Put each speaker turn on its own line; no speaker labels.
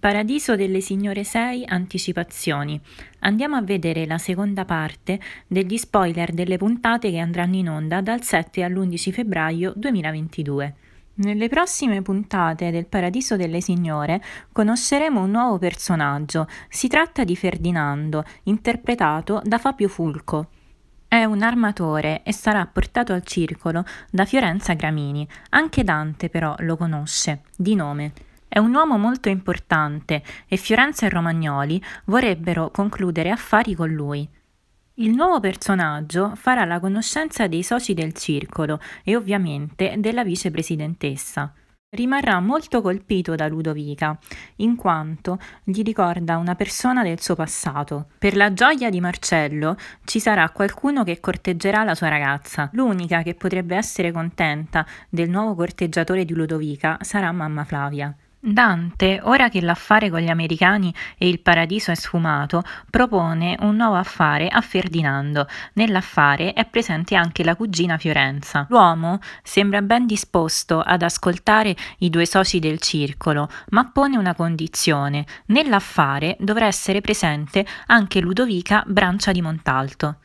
Paradiso delle Signore 6 Anticipazioni. Andiamo a vedere la seconda parte degli spoiler delle puntate che andranno in onda dal 7 all'11 febbraio 2022. Nelle prossime puntate del Paradiso delle Signore conosceremo un nuovo personaggio. Si tratta di Ferdinando, interpretato da Fabio Fulco. È un armatore e sarà portato al circolo da Fiorenza Gramini. Anche Dante però lo conosce, di nome. È un uomo molto importante e Fiorenza e Romagnoli vorrebbero concludere affari con lui. Il nuovo personaggio farà la conoscenza dei soci del circolo e ovviamente della vicepresidentessa. Rimarrà molto colpito da Ludovica, in quanto gli ricorda una persona del suo passato. Per la gioia di Marcello ci sarà qualcuno che corteggerà la sua ragazza. L'unica che potrebbe essere contenta del nuovo corteggiatore di Ludovica sarà mamma Flavia.
Dante,
ora che l'affare con gli americani e il paradiso è sfumato, propone un nuovo affare a Ferdinando. Nell'affare è presente anche la cugina Fiorenza. L'uomo sembra ben disposto ad ascoltare i due soci del circolo, ma pone una condizione. Nell'affare dovrà essere presente anche Ludovica Brancia di Montalto.